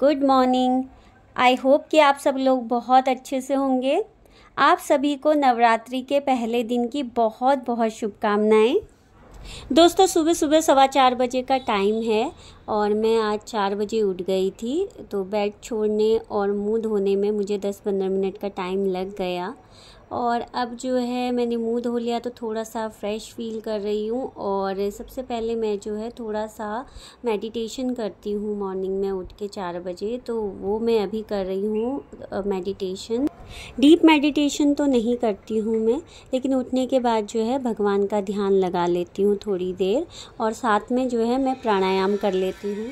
good morning I hope कि आप सब लोग बहुत अच्छे से होंगे आप सभी को नवरात्रि के पहले दिन की बहुत बहुत शुभकामनाएं दोस्तों सुबह सुबह सवा चार बजे का टाइम है और मैं आज चार बजे उठ गई थी तो बेड छोड़ने और मुंह धोने में मुझे दस पंद्रह मिनट का टाइम लग गया और अब जो है मैंने मुंह धो लिया तो थोड़ा सा फ्रेश फील कर रही हूँ और सबसे पहले मैं जो है थोड़ा सा मेडिटेशन करती हूँ मॉर्निंग में उठ के चार बजे तो वो मैं अभी कर रही हूँ मेडिटेशन डीप मेडिटेशन तो नहीं करती हूँ मैं लेकिन उठने के बाद जो है भगवान का ध्यान लगा लेती हूँ थोड़ी देर और साथ में जो है मैं प्राणायाम कर लेती हूँ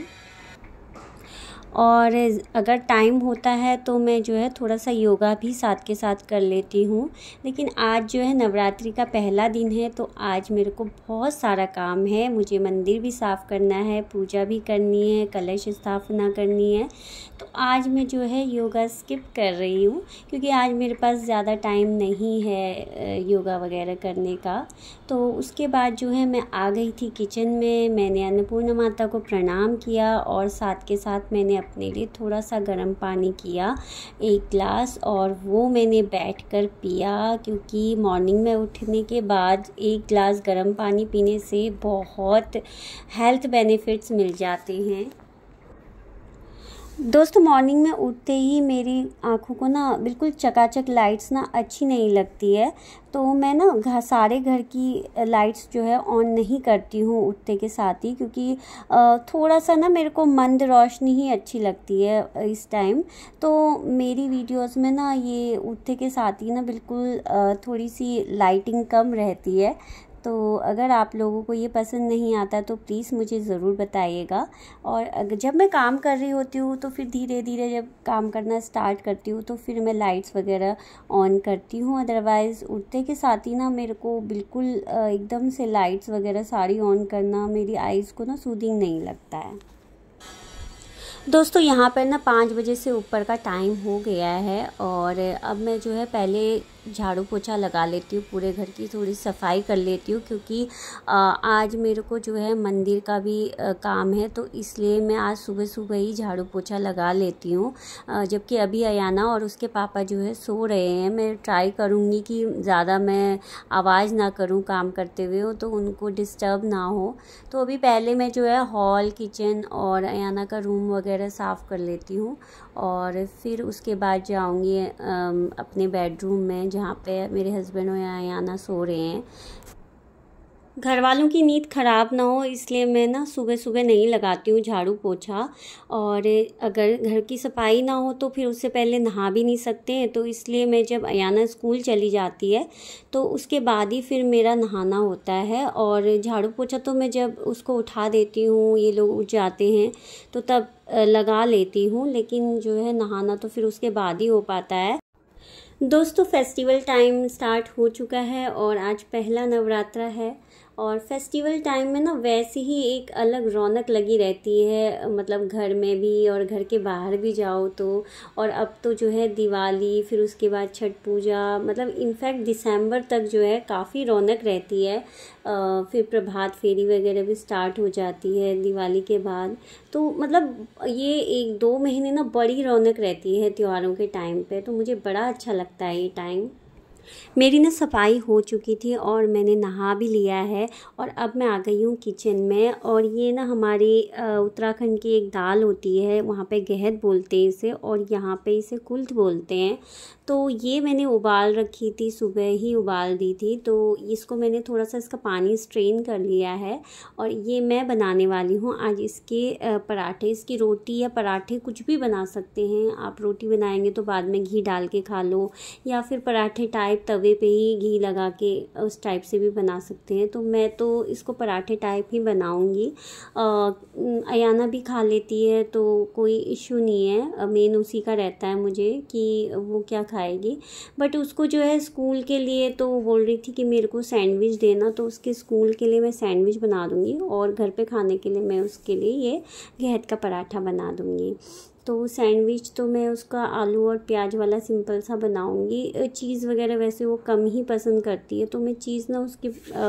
और अगर टाइम होता है तो मैं जो है थोड़ा सा योगा भी साथ के साथ कर लेती हूँ लेकिन आज जो है नवरात्रि का पहला दिन है तो आज मेरे को बहुत सारा काम है मुझे मंदिर भी साफ़ करना है पूजा भी करनी है कलश स्थापना करनी है तो आज मैं जो है योगा स्किप कर रही हूँ क्योंकि आज मेरे पास ज़्यादा टाइम नहीं है योगा वगैरह करने का तो उसके बाद जो है मैं आ गई थी किचन में मैंने अन्नपूर्णा माता को प्रणाम किया और साथ के साथ मैंने अपने लिए थोड़ा सा गर्म पानी किया एक ग्लास और वो मैंने बैठ कर पिया क्योंकि मॉर्निंग में उठने के बाद एक ग्लास गर्म पानी पीने से बहुत हेल्थ बेनिफिट्स मिल जाते हैं दोस्तों मॉर्निंग में उठते ही मेरी आँखों को ना बिल्कुल चकाचक लाइट्स ना अच्छी नहीं लगती है तो मैं ना घर सारे घर की लाइट्स जो है ऑन नहीं करती हूँ उठते के साथ ही क्योंकि थोड़ा सा ना मेरे को मंद रोशनी ही अच्छी लगती है इस टाइम तो मेरी वीडियोस में ना ये उठते के साथ ही ना बिल्कुल थोड़ी सी लाइटिंग कम रहती है तो अगर आप लोगों को ये पसंद नहीं आता तो प्लीज़ मुझे ज़रूर बताइएगा और अगर जब मैं काम कर रही होती हूँ तो फिर धीरे धीरे जब काम करना स्टार्ट करती हूँ तो फिर मैं लाइट्स वगैरह ऑन करती हूँ अदरवाइज़ उठते के साथ ही ना मेरे को बिल्कुल एकदम से लाइट्स वगैरह सारी ऑन करना मेरी आइज़ को ना सूदिंग नहीं लगता है दोस्तों यहाँ पर ना पाँच बजे से ऊपर का टाइम हो गया है और अब मैं जो है पहले झाड़ू पोछा लगा लेती हूँ पूरे घर की थोड़ी सफाई कर लेती हूँ क्योंकि आज मेरे को जो है मंदिर का भी काम है तो इसलिए मैं आज सुबह सुबह ही झाड़ू पोछा लगा लेती हूँ जबकि अभी अयाना और उसके पापा जो है सो रहे हैं मैं ट्राई करूँगी कि ज़्यादा मैं आवाज़ ना करूँ काम करते हुए तो उनको डिस्टर्ब ना हो तो अभी पहले मैं जो है हॉल किचन और अयाना का रूम वगैरह साफ़ कर लेती हूँ और फिर उसके बाद जाऊंगी अपने बेडरूम में जहाँ पे मेरे हस्बैंड और आना सो रहे हैं घर वालों की नींद ख़राब ना हो इसलिए मैं ना सुबह सुबह नहीं लगाती हूँ झाड़ू पोछा और अगर घर की सफाई ना हो तो फिर उससे पहले नहा भी नहीं सकते हैं तो इसलिए मैं जब अयाना स्कूल चली जाती है तो उसके बाद ही फिर मेरा नहाना होता है और झाड़ू पोछा तो मैं जब उसको उठा देती हूँ ये लोग उठ जाते हैं तो तब लगा लेती हूँ लेकिन जो है नहाना तो फिर उसके बाद ही हो पाता है दोस्तों फेस्टिवल टाइम स्टार्ट हो चुका है और आज पहला नवरात्रा है और फेस्टिवल टाइम में ना वैसे ही एक अलग रौनक लगी रहती है मतलब घर में भी और घर के बाहर भी जाओ तो और अब तो जो है दिवाली फिर उसके बाद छठ पूजा मतलब इनफैक्ट दिसंबर तक जो है काफ़ी रौनक रहती है आ, फिर प्रभात फेरी वगैरह भी स्टार्ट हो जाती है दिवाली के बाद तो मतलब ये एक दो महीने ना बड़ी रौनक रहती है त्योहारों के टाइम पे तो मुझे बड़ा अच्छा लगता है ये टाइम मेरी ना सफाई हो चुकी थी और मैंने नहा भी लिया है और अब मैं आ गई हूँ किचन में और ये ना हमारी उत्तराखंड की एक दाल होती है वहाँ पे गहद बोलते हैं इसे और यहाँ पे इसे कुल्थ बोलते हैं तो ये मैंने उबाल रखी थी सुबह ही उबाल दी थी तो इसको मैंने थोड़ा सा इसका पानी स्ट्रेन कर लिया है और ये मैं बनाने वाली हूँ आज इसके पराठे इसकी रोटी या पराठे कुछ भी बना सकते हैं आप रोटी बनाएंगे तो बाद में घी डाल के खा लो या फिर पराठे टाइप डायरेक्ट तवे पे ही घी लगा के उस टाइप से भी बना सकते हैं तो मैं तो इसको पराठे टाइप ही बनाऊँगी अयाना भी खा लेती है तो कोई इशू नहीं है मेन उसी का रहता है मुझे कि वो क्या खाएगी बट उसको जो है स्कूल के लिए तो वो बोल रही थी कि मेरे को सैंडविच देना तो उसके स्कूल के लिए मैं सैंडविच बना दूँगी और घर पर खाने के लिए मैं उसके लिए ये गहत का पराठा बना दूँगी तो सैंडविच तो मैं उसका आलू और प्याज वाला सिंपल सा बनाऊंगी चीज़ वगैरह वैसे वो कम ही पसंद करती है तो मैं चीज़ ना उसके आ,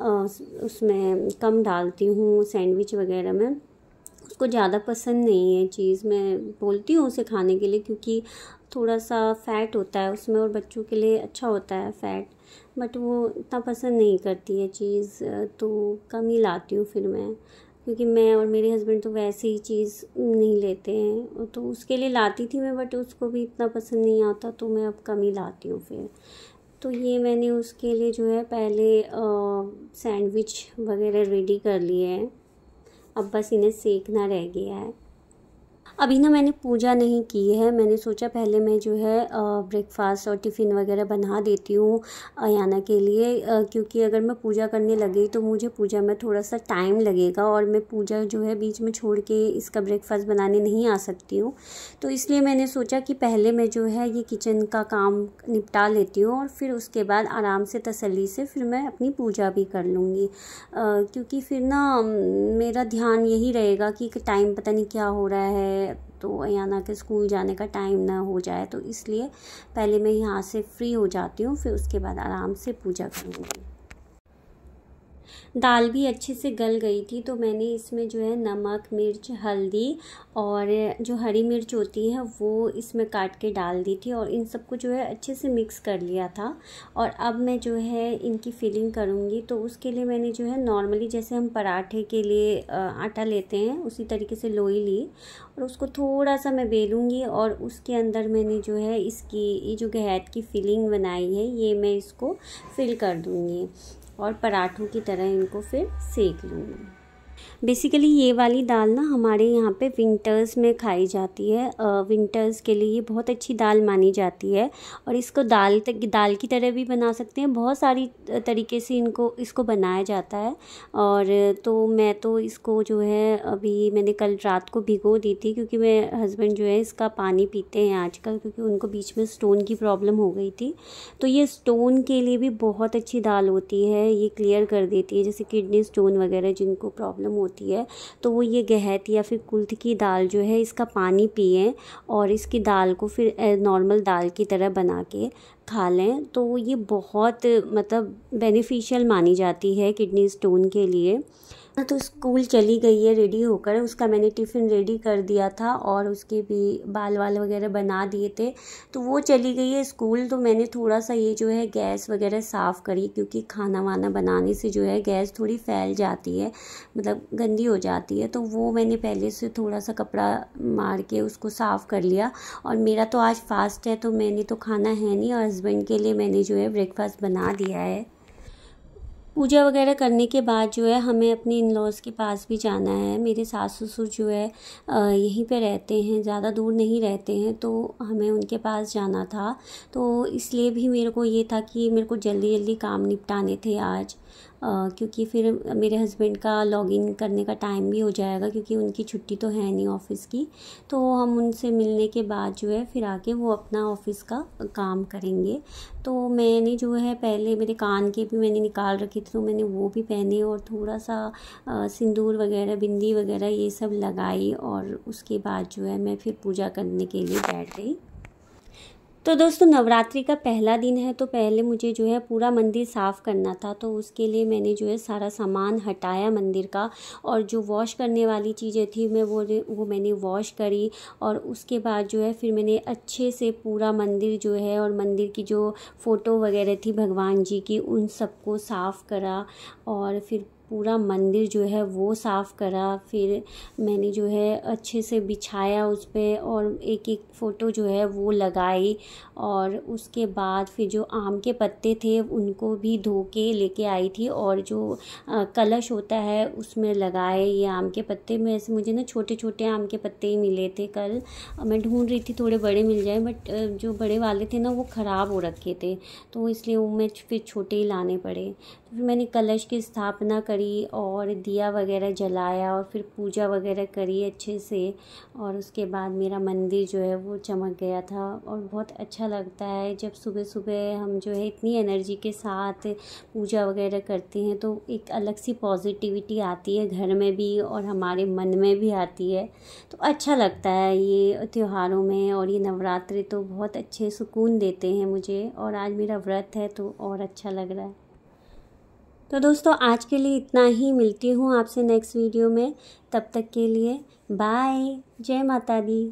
आ, उसमें कम डालती हूँ सैंडविच वगैरह में उसको ज़्यादा पसंद नहीं है चीज़ मैं बोलती हूँ उसे खाने के लिए क्योंकि थोड़ा सा फ़ैट होता है उसमें और बच्चों के लिए अच्छा होता है फ़ैट बट वो इतना पसंद नहीं करती है चीज़ तो कम ही लाती हूँ फिर मैं क्योंकि मैं और मेरे हस्बैंड तो वैसे ही चीज़ नहीं लेते हैं तो उसके लिए लाती थी मैं बट उसको भी इतना पसंद नहीं आता तो मैं अब कम ही लाती हूँ फिर तो ये मैंने उसके लिए जो है पहले सैंडविच वगैरह रेडी कर लिए हैं अब बस इन्हें सेकना रह गया है अभी ना मैंने पूजा नहीं की है मैंने सोचा पहले मैं जो है ब्रेकफास्ट और टिफ़िन वगैरह बना देती हूँ याना के लिए क्योंकि अगर मैं पूजा करने लगी तो मुझे पूजा में थोड़ा सा टाइम लगेगा और मैं पूजा जो है बीच में छोड़ के इसका ब्रेकफास्ट बनाने नहीं आ सकती हूँ तो इसलिए मैंने सोचा कि पहले मैं जो है ये किचन का काम निपटा लेती हूँ और फिर उसके बाद आराम से तसली से फिर मैं अपनी पूजा भी कर लूँगी क्योंकि फिर ना मेरा ध्यान यही रहेगा कि टाइम पता नहीं क्या हो रहा है है तो ना के स्कूल जाने का टाइम ना हो जाए तो इसलिए पहले मैं यहाँ से फ्री हो जाती हूँ फिर उसके बाद आराम से पूजा करूँगी दाल भी अच्छे से गल गई थी तो मैंने इसमें जो है नमक मिर्च हल्दी और जो हरी मिर्च होती है वो इसमें काट के डाल दी थी और इन सबको जो है अच्छे से मिक्स कर लिया था और अब मैं जो है इनकी फिलिंग करूँगी तो उसके लिए मैंने जो है नॉर्मली जैसे हम पराठे के लिए आटा लेते हैं उसी तरीके से लोई ली और उसको थोड़ा सा मैं बेलूँगी और उसके अंदर मैंने जो है इसकी ये जो गहत की फिलिंग बनाई है ये मैं इसको फिल कर दूँगी और पराठों की तरह इनको फिर सेक लूँगी बेसिकली ये वाली दाल ना हमारे यहाँ पे विंटर्स में खाई जाती है विंटर्स के लिए ये बहुत अच्छी दाल मानी जाती है और इसको दाल तक दाल की तरह भी बना सकते हैं बहुत सारी तरीके से इनको इसको बनाया जाता है और तो मैं तो इसको जो है अभी मैंने कल रात को भिगो दी थी क्योंकि मेरे हस्बैंड जो है इसका पानी पीते हैं आजकल क्योंकि उनको बीच में स्टोन की प्रॉब्लम हो गई थी तो ये स्टोन के लिए भी बहुत अच्छी दाल होती है ये क्लियर कर देती है जैसे किडनी स्टोन वगैरह जिनको प्रॉब्लम होती है तो वो ये गहत या फिर कुल्थ की दाल जो है इसका पानी पिए और इसकी दाल को फिर नॉर्मल दाल की तरह बना के खा लें तो ये बहुत मतलब बेनिफिशियल मानी जाती है किडनी स्टोन के लिए हाँ, तो स्कूल चली गई है रेडी होकर उसका मैंने टिफ़िन रेडी कर दिया था और उसके भी बाल वाल वगैरह बना दिए थे तो वो चली गई है स्कूल तो मैंने थोड़ा सा ये जो है गैस वगैरह साफ़ करी क्योंकि खाना वाना बनाने से जो है गैस थोड़ी फैल जाती है मतलब गंदी हो जाती है तो वो मैंने पहले से थोड़ा सा कपड़ा मार के उसको साफ़ कर लिया और मेरा तो आज फास्ट है तो मैंने तो खाना है नहीं और हस्बैंड के लिए मैंने जो है ब्रेकफास्ट बना दिया है पूजा वगैरह करने के बाद जो है हमें अपने इन लॉज़ के पास भी जाना है मेरे सास ससुर जो है यहीं पे रहते हैं ज़्यादा दूर नहीं रहते हैं तो हमें उनके पास जाना था तो इसलिए भी मेरे को ये था कि मेरे को जल्दी जल्दी काम निपटाने थे आज क्योंकि फिर मेरे हस्बैंड का लॉगिन करने का टाइम भी हो जाएगा क्योंकि उनकी छुट्टी तो है नहीं ऑफ़िस की तो हम उनसे मिलने के बाद जो है फिर आके वो अपना ऑफ़िस का काम करेंगे तो मैंने जो है पहले मेरे कान के भी मैंने निकाल रखे थे तो मैंने वो भी पहने और थोड़ा सा सिंदूर वगैरह बिंदी वगैरह ये सब लगाई और उसके बाद जो है मैं फिर पूजा करने के लिए बैठ गई तो दोस्तों नवरात्रि का पहला दिन है तो पहले मुझे जो है पूरा मंदिर साफ़ करना था तो उसके लिए मैंने जो है सारा सामान हटाया मंदिर का और जो वॉश करने वाली चीज़ें थी मैं वो वो मैंने वॉश करी और उसके बाद जो है फिर मैंने अच्छे से पूरा मंदिर जो है और मंदिर की जो फ़ोटो वगैरह थी भगवान जी की उन सबको साफ़ करा और फिर पूरा मंदिर जो है वो साफ़ करा फिर मैंने जो है अच्छे से बिछाया उस पर और एक एक फ़ोटो जो है वो लगाई और उसके बाद फिर जो आम के पत्ते थे उनको भी धो के लेके आई थी और जो कलश होता है उसमें लगाए ये आम के पत्ते में ऐसे मुझे ना छोटे छोटे आम के पत्ते ही मिले थे कल मैं ढूंढ रही थी थोड़े बड़े मिल जाए बट जो बड़े वाले थे ना वो ख़राब हो रखे थे तो इसलिए वो मैं फिर छोटे ही लाने पड़े तो फिर मैंने कलश की स्थापना कर करी और दिया वगैरह जलाया और फिर पूजा वगैरह करी अच्छे से और उसके बाद मेरा मंदिर जो है वो चमक गया था और बहुत अच्छा लगता है जब सुबह सुबह हम जो है इतनी एनर्जी के साथ पूजा वगैरह करते हैं तो एक अलग सी पॉजिटिविटी आती है घर में भी और हमारे मन में भी आती है तो अच्छा लगता है ये त्यौहारों में और ये नवरात्रि तो बहुत अच्छे सुकून देते हैं मुझे और आज मेरा व्रत है तो और अच्छा लग रहा है तो दोस्तों आज के लिए इतना ही मिलती हूँ आपसे नेक्स्ट वीडियो में तब तक के लिए बाय जय माता दी